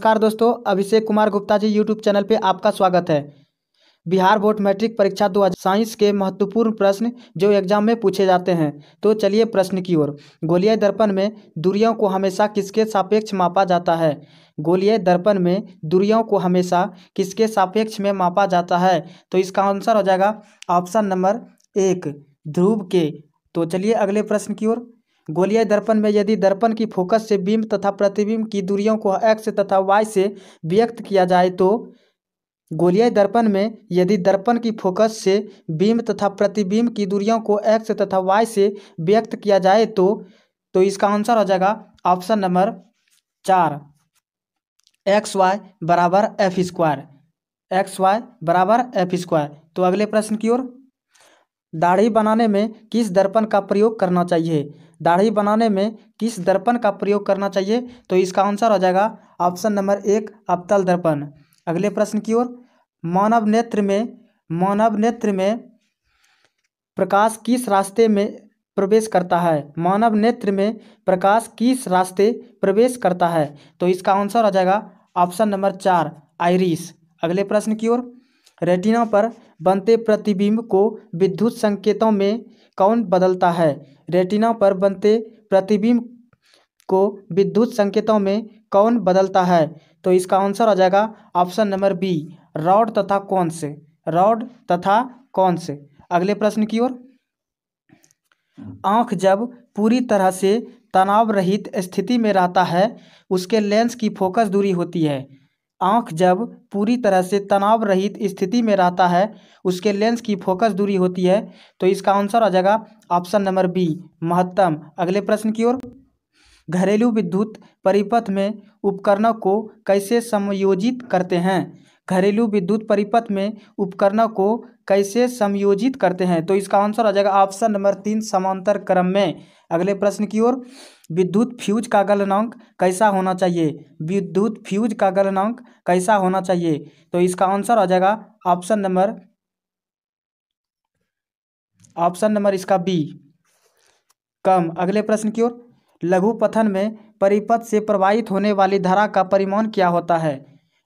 नमस्कार दोस्तों Abhishek Kumar Gupta ji YouTube channel पे आपका स्वागत है बिहार बोर्ड मैट्रिक परीक्षा दो साइंस के महत्वपूर्ण प्रश्न जो एग्जाम में पूछे जाते हैं तो चलिए प्रश्न की ओर गोलीय दर्पण में दूरियों को हमेशा किसके सापेक्ष मापा जाता है गोलीय दर्पण में दूरियों को हमेशा किसके सापेक्ष में मापा जाता है तो इसका आंसर हो जाएगा ऑप्शन नंबर एक ध्रुव के तो चलिए अगले प्रश्न की ओर गोलियाई दर्पण में यदि दर्पण की फोकस से बिंब तथा प्रतिबिंब की दूरियों को एक्स तथा वाई से व्यक्त किया जाए तो गोलियाई दर्पण में यदि दर्पण की फोकस से बिंब तथा प्रतिबिंब की दूरियों को एक्स तथा वाई से व्यक्त किया जाए तो तो इसका आंसर हो जाएगा ऑप्शन नंबर चार एक्स वाई बराबर एफ स्क्वायर एक्स वाई बराबर एफ स्क्वायर तो अगले प्रश्न की ओर दाढ़ी बनाने में किस दर्पण का प्रयोग करना चाहिए दाढ़ी बनाने में किस दर्पण का प्रयोग करना चाहिए तो इसका आंसर हो जाएगा ऑप्शन नंबर एक अपतल दर्पण अगले प्रश्न की ओर मानव नेत्र में मानव नेत्र में प्रकाश किस रास्ते में प्रवेश करता है मानव नेत्र में प्रकाश किस रास्ते प्रवेश करता है तो इसका आंसर हो जाएगा ऑप्शन नंबर चार आयरिस अगले प्रश्न की ओर रेटिना पर बनते प्रतिबिंब को विद्युत संकेतों में कौन बदलता है रेटिना पर बनते प्रतिबिंब को विद्युत संकेतों में कौन बदलता है तो इसका आंसर आ जाएगा ऑप्शन नंबर बी रॉड तथा कौन से रॉड तथा कौन से अगले प्रश्न की ओर आँख जब पूरी तरह से तनाव रहित स्थिति में रहता है उसके लेंस की फोकस दूरी होती है आँख जब पूरी तरह से तनाव रहित स्थिति में रहता है उसके लेंस की फोकस दूरी होती है तो इसका आंसर आ जाएगा ऑप्शन नंबर बी महत्तम अगले प्रश्न की ओर घरेलू विद्युत परिपथ में उपकरणों को कैसे समयोजित करते हैं घरेलू विद्युत परिपथ में उपकरणों को कैसे समयोजित करते हैं तो इसका आंसर आ जाएगा ऑप्शन नंबर तीन समांतर क्रम में अगले प्रश्न की ओर विद्युत फ्यूज का गलनांक कैसा होना चाहिए विद्युत फ्यूज का गलनांक कैसा होना चाहिए तो इसका आंसर आ जाएगा ऑप्शन नंबर ऑप्शन नंबर इसका बी कम अगले प्रश्न की ओर लघु पथन में परिपथ से प्रवाहित होने वाली धारा का परिमाण क्या होता है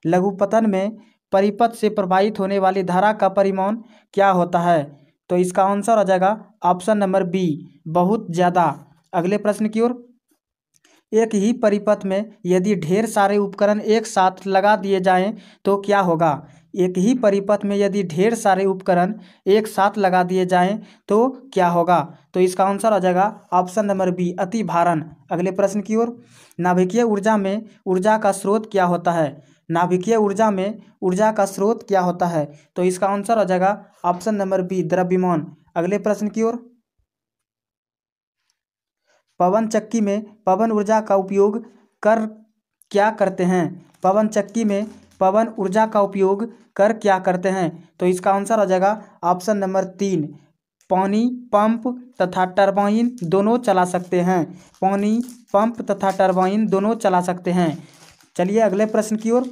लघु पथन में परिपथ से प्रवाहित होने वाली धारा का परिमाण क्या होता है तो इसका आंसर आ जाएगा ऑप्शन नंबर बी बहुत ज़्यादा अगले प्रश्न की ओर एक ही परिपथ में यदि ढेर सारे उपकरण एक साथ लगा दिए जाएं तो क्या होगा एक ही परिपथ में यदि ढेर सारे उपकरण एक साथ लगा दिए जाएं तो क्या होगा तो इसका आंसर आ जाएगा ऑप्शन नंबर बी अति भारण अगले प्रश्न की ओर नाभिकीय ऊर्जा में ऊर्जा का स्रोत क्या होता है नाभिकीय ऊर्जा में ऊर्जा का स्रोत क्या होता है तो इसका आंसर आ जाएगा ऑप्शन नंबर बी द्रव्यमान अगले प्रश्न की ओर पवन चक्की में पवन ऊर्जा का उपयोग कर क्या करते हैं पवन चक्की में पवन ऊर्जा का उपयोग कर क्या करते हैं तो इसका आंसर आ जाएगा ऑप्शन नंबर तीन पानी पंप तथा टरबाइन दोनों चला सकते हैं पानी पंप तथा टरबाइन दोनों चला सकते हैं चलिए अगले प्रश्न की ओर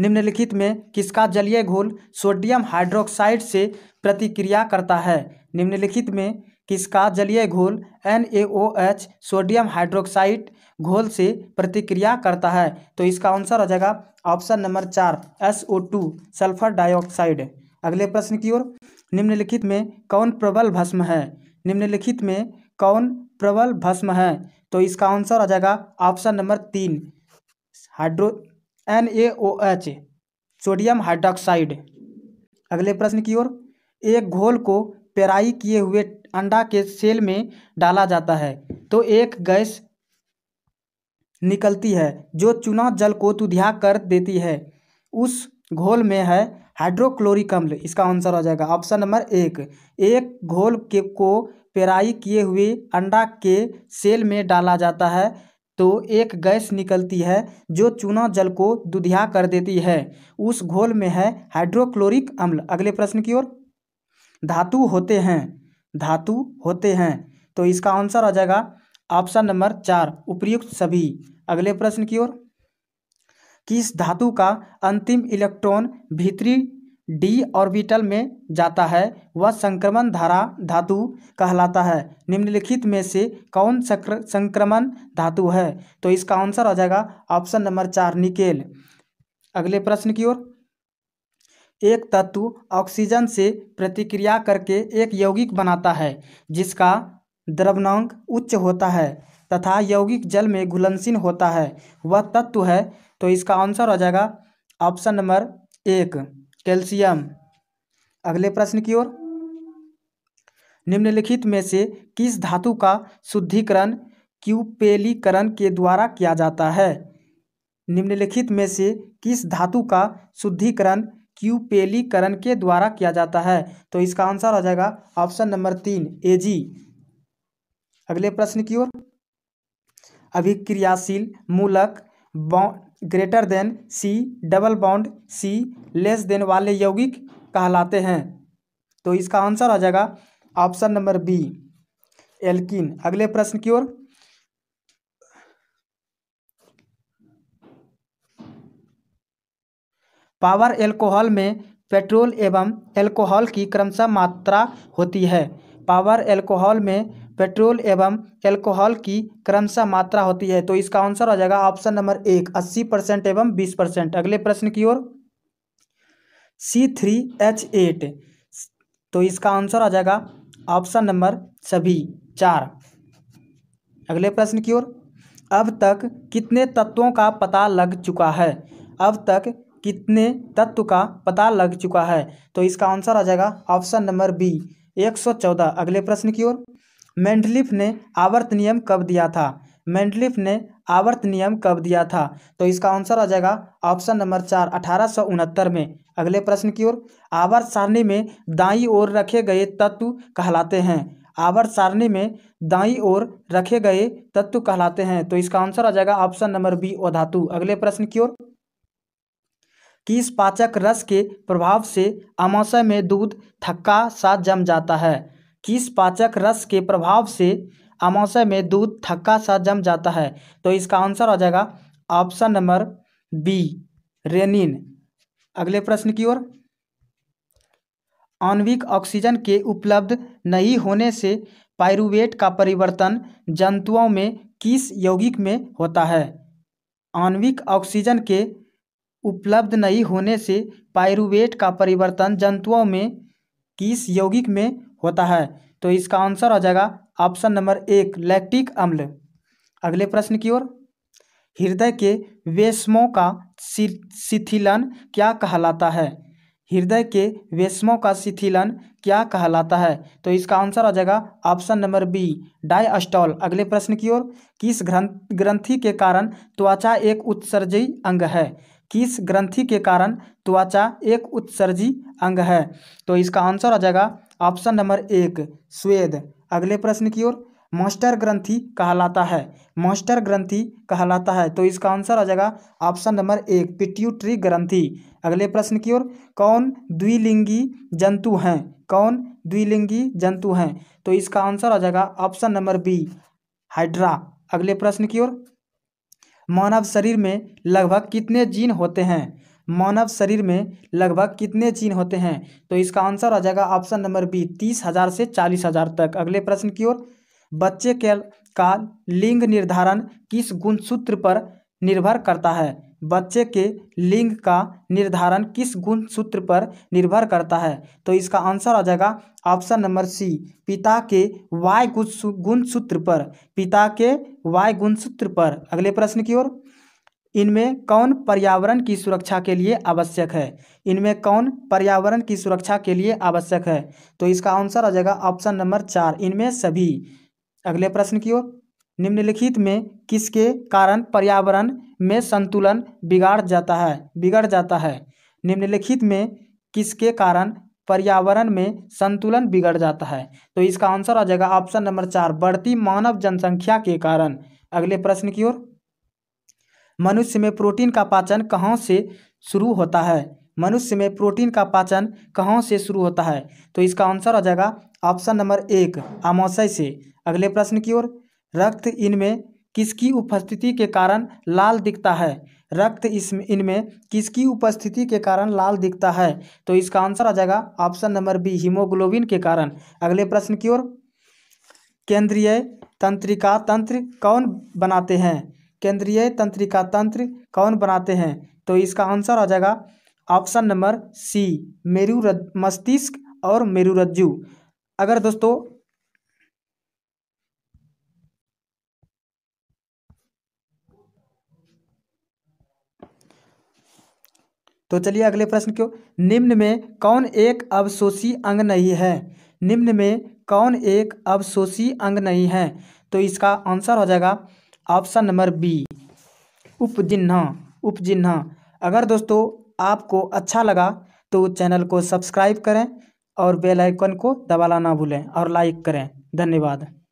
निम्नलिखित में किसका जलीय घोल सोडियम हाइड्रोक्साइड से प्रतिक्रिया करता है निम्नलिखित में किसका जलीय घोल NaOH सोडियम हाइड्रोक्साइड घोल से प्रतिक्रिया करता है तो इसका आंसर हो जाएगा ऑप्शन नंबर चार SO2 सल्फर डाइऑक्साइड अगले प्रश्न की ओर निम्नलिखित में कौन प्रबल भस्म है निम्नलिखित में कौन प्रबल भस्म है तो इसका आंसर आ जाएगा ऑप्शन नंबर तीन hydro N A O H sodium hydroxide अगले प्रश्न की ओर एक घोल को पेराई किए हुए अंडा के सेल में डाला जाता है तो एक गैस निकलती है जो चुना जल को तुध्या कर देती है उस घोल में है हाइड्रोक्लोरिक अम्ल इसका आंसर हो जाएगा ऑप्शन नंबर एक एक घोल के को पेराई किए हुए अंडा के सेल में डाला जाता है तो एक गैस निकलती है जो चूना जल को दुधिया कर देती है उस घोल में है हाइड्रोक्लोरिक अम्ल अगले प्रश्न की ओर धातु होते हैं धातु होते हैं तो इसका आंसर आ जाएगा ऑप्शन नंबर चार उपयुक्त सभी अगले प्रश्न की ओर किस धातु का अंतिम इलेक्ट्रॉन भीतरी डी ऑर्बिटल में जाता है वह संक्रमण धारा धातु कहलाता है निम्नलिखित में से कौन सक्र संक्रमण धातु है तो इसका आंसर आ जाएगा ऑप्शन नंबर चार निकेल अगले प्रश्न की ओर एक तत्व ऑक्सीजन से प्रतिक्रिया करके एक यौगिक बनाता है जिसका द्रवनांक उच्च होता है तथा यौगिक जल में घुलनशील होता है वह तत्व है तो इसका आंसर हो जाएगा ऑप्शन नंबर एक कैल्शियम अगले प्रश्न की ओर निम्नलिखित में से किस धातु का शुद्धिकरण क्यूपेलीकरण के द्वारा किया जाता है निम्नलिखित में से किस धातु का शुद्धिकरण क्यूपेलीकरण के द्वारा किया जाता है तो इसका आंसर हो जाएगा ऑप्शन नंबर तीन ए जी अगले प्रश्न की ओर अभिक्रियाशील मूलक greater than C double bond C less than वाले यौगिक कहलाते हैं तो इसका आंसर आ जाएगा ऑप्शन नंबर बी एल्किन अगले प्रश्न की ओर पावर एल्कोहल में पेट्रोल एवं एल्कोहल की क्रमशः मात्रा होती है पावर एल्कोहल में पेट्रोल एवं एल्कोहल की क्रमशः मात्रा होती है तो इसका आंसर हो जाएगा ऑप्शन नंबर एक अस्सी परसेंट एवं बीस परसेंट अगले प्रश्न की ओर सी थ्री एच एट तो इसका आंसर आ जाएगा ऑप्शन नंबर सभी चार अगले प्रश्न की ओर अब तक कितने तत्वों का पता लग चुका है अब तक कितने तत्व का पता लग चुका है तो इसका आंसर आ जाएगा ऑप्शन नंबर बी 114 अगले प्रश्न की ओर मेंडलिफ ने आवर्त नियम कब दिया था मेंडलिफ ने आवर्त नियम कब दिया था तो इसका आंसर आ जाएगा ऑप्शन नंबर चार अठारह में अगले प्रश्न की ओर आवर्त सारणी में दाई ओर रखे गए तत्व कहलाते हैं आवर्त सारणी में दाई ओर रखे गए तत्व कहलाते हैं तो इसका आंसर आ जाएगा ऑप्शन नंबर बी ओ धातु अगले प्रश्न की ओर किस पाचक रस के प्रभाव से आमाशय में दूध थक्का सा जम जाता है किस पाचक रस के प्रभाव से आमाशय में दूध थक्का सा जम जाता है तो इसका आंसर हो जाएगा ऑप्शन नंबर बी रेनिन अगले प्रश्न की ओर आणविक ऑक्सीजन के उपलब्ध नहीं होने से पायरुवेट का परिवर्तन जंतुओं में किस यौगिक में होता है आणविक ऑक्सीजन के उपलब्ध नहीं होने से पायरुवेट का परिवर्तन जंतुओं में किस यौगिक में होता है तो इसका आंसर हो जाएगा ऑप्शन नंबर एक लैक्टिक अम्ल अगले प्रश्न की ओर हृदय के वेशमों का शिथिलन क्या कहलाता है हृदय के वेशमों का शिथिलन क्या कहलाता है तो इसका आंसर आ जाएगा ऑप्शन नंबर बी डायस्टॉल अगले प्रश्न की ओर किस ग्रंथ ग्रंथि के कारण त्वचा एक उत्सर्जी अंग है किस ग्रंथि के कारण त्वचा एक उत्सर्जी अंग है तो इसका आंसर आ जाएगा ऑप्शन नंबर एक स्वेद अगले प्रश्न की ओर मास्टर ग्रंथि कहलाता है मास्टर ग्रंथि कहलाता है तो इसका आंसर आ जाएगा ऑप्शन नंबर एक पिट्यूटरी ग्रंथि अगले प्रश्न की ओर कौन द्विलिंगी जंतु हैं कौन द्विलिंगी जंतु हैं तो इसका आंसर आ जाएगा ऑप्शन नंबर बी हाइड्रा अगले प्रश्न की ओर मानव शरीर में लगभग कितने जीन होते हैं मानव शरीर में लगभग कितने जीन होते हैं तो इसका आंसर आ जाएगा ऑप्शन नंबर बी तीस हज़ार से चालीस हज़ार तक अगले प्रश्न की ओर बच्चे के का लिंग निर्धारण किस गुणसूत्र पर निर्भर करता है बच्चे के लिंग का निर्धारण किस गुण सूत्र पर निर्भर करता है तो इसका आंसर आ जाएगा ऑप्शन नंबर सी पिता के वाय गुण सूत्र पर पिता के वाय गुण सूत्र पर अगले प्रश्न की ओर इनमें कौन पर्यावरण की सुरक्षा के लिए आवश्यक है इनमें कौन पर्यावरण की सुरक्षा के लिए आवश्यक है तो इसका आंसर आ जाएगा ऑप्शन नंबर चार इनमें सभी अगले प्रश्न की ओर निम्नलिखित में किसके कारण पर्यावरण में संतुलन बिगाड़ जाता है बिगड़ जाता है निम्नलिखित में किसके कारण पर्यावरण में संतुलन बिगड़ जाता है तो इसका आंसर आ जाएगा ऑप्शन नंबर चार बढ़ती मानव जनसंख्या के कारण अगले प्रश्न की ओर मनुष्य में प्रोटीन का पाचन कहाँ से शुरू होता है मनुष्य में प्रोटीन का पाचन कहाँ से शुरू होता है तो इसका आंसर आ जाएगा ऑप्शन नंबर एक आमाशय से अगले प्रश्न की ओर रक्त इनमें किसकी उपस्थिति के कारण लाल दिखता है रक्त इसमें इनमें किसकी उपस्थिति के कारण लाल दिखता है तो इसका आंसर आ जाएगा ऑप्शन नंबर बी हीमोग्लोबिन के कारण अगले प्रश्न की ओर केंद्रीय तंत्रिका तंत्र कौन बनाते हैं केंद्रीय तंत्रिका तंत्र कौन बनाते हैं तो इसका आंसर आ जाएगा ऑप्शन नंबर सी मेरु मस्तिष्क और मेरुरज्जु अगर दोस्तों तो चलिए अगले प्रश्न क्यों निम्न में कौन एक अवशोषी अंग नहीं है निम्न में कौन एक अवशोषी अंग नहीं है तो इसका आंसर हो जाएगा ऑप्शन नंबर बी उपजिन्हा उपजिन्हा अगर दोस्तों आपको अच्छा लगा तो चैनल को सब्सक्राइब करें और बेल आइकन को दबाना ना भूलें और लाइक करें धन्यवाद